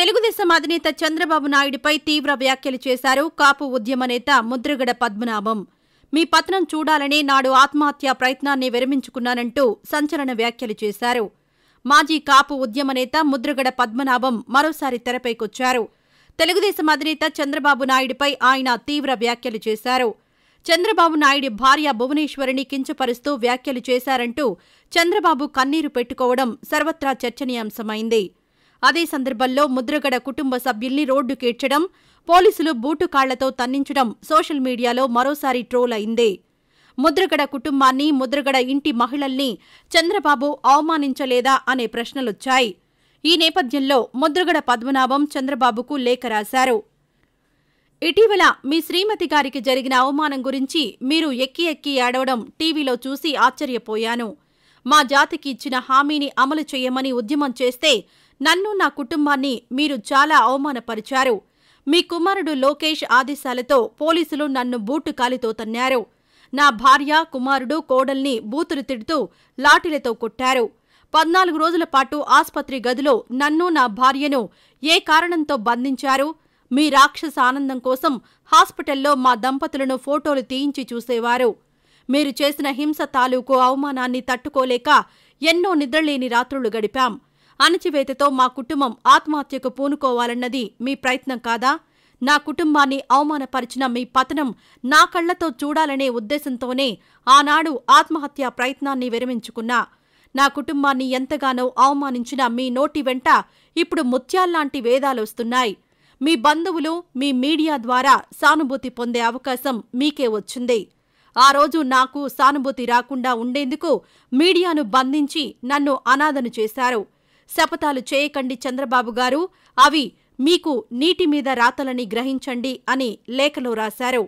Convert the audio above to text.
తెలుగుదేశం అధినేత చంద్రబాబు నాయుడిపై తీవ్ర వ్యాఖ్యలు చేశారు కాపు ఉద్యమ నేత ముద్రగడ పద్మనాభం మీ పతనం చూడాలని నాడు ఆత్మహత్య ప్రయత్నాన్ని విరమించుకున్నానంటూ సంచలన వ్యాఖ్యలు చేశారు మాజీ కాపు ఉద్యమ నేత ముద్రగడ పద్మనాభం మరోసారి తెరపైకొచ్చారు తెలుగుదేశం అధినేత చంద్రబాబు నాయుడిపై ఆయన తీవ్ర వ్యాఖ్యలు చేశారు చంద్రబాబు నాయుడి భార్య భువనేశ్వరిని కించపరుస్తూ వ్యాఖ్యలు చేశారంటూ చంద్రబాబు కన్నీరు పెట్టుకోవడం సర్వత్రా చర్చనీయాంశమైంది అదే సందర్భంలో ముద్రగడ కుటుంబ సభ్యుల్ని కేర్చడం పోలీసులు బూటు కాళ్లతో తన్నించడం సోషల్ మీడియాలో మరోసారి ట్రోల్ అయింది ముద్రగడ కుటుంబాన్ని ముద్రగడ ఇంటి మహిళల్ని చంద్రబాబు అవమానించలేదా అనే ప్రశ్నలొచ్చాయి ఈ నేపథ్యంలో ముద్రగడ పద్మనాభం చంద్రబాబుకు లేఖ రాశారు ఇటీవల మీ శ్రీమతి గారికి జరిగిన అవమానం గురించి మీరు ఎక్కి ఎక్కి ఏడవడం టీవీలో చూసి ఆశ్చర్యపోయాను మా జాతికి ఇచ్చిన హామీని అమలు చేయమని ఉద్యమం చేస్తే నన్ను నా కుటుంబాన్ని మీరు చాలా అవమానపరిచారు మీ కుమారుడు లోకేష్ ఆదేశాలతో పోలీసులు నన్ను బూటు కాలితో తన్నారు నా భార్య కుమారుడు కోడల్ని బూతులు తిడుతూ లాఠీలతో కొట్టారు పద్నాలుగు రోజుల పాటు ఆస్పత్రి గదిలో నన్ను నా భార్యను ఏ కారణంతో బంధించారు మీ రాక్షస ఆనందం కోసం హాస్పిటల్లో మా దంపతులను ఫోటోలు తీయించి చూసేవారు మీరు చేసిన హింస తాలూకు అవమానాన్ని తట్టుకోలేక ఎన్నో నిద్రలేని రాత్రులు గడిపాం అణచివేతతో మా కుటుంబం ఆత్మహత్యకు పూనుకోవాలన్నది మీ ప్రయత్నం కాదా నా కుటుంబాన్ని అవమానపరిచిన మీ పతనం నా కళ్లతో చూడాలనే ఉద్దేశంతోనే ఆనాడు ఆత్మహత్య ప్రయత్నాన్ని విరమించుకున్నా నా కుటుంబాన్ని ఎంతగానో అవమానించిన మీ నోటి వెంట ఇప్పుడు ముత్యాల్లాంటి వేదాలొస్తున్నాయి మీ బంధువులు మీ మీడియా ద్వారా సానుభూతి పొందే అవకాశం మీకే వచ్చింది ఆ రోజు నాకు సానుభూతి రాకుండా ఉండేందుకు మీడియాను బంధించి నన్ను అనాథను చేశారు శపథాలు చేయకండి చంద్రబాబు గారు అవి మీకు నీటి మీద రాతలని గ్రహించండి అని లేఖలో రాశారు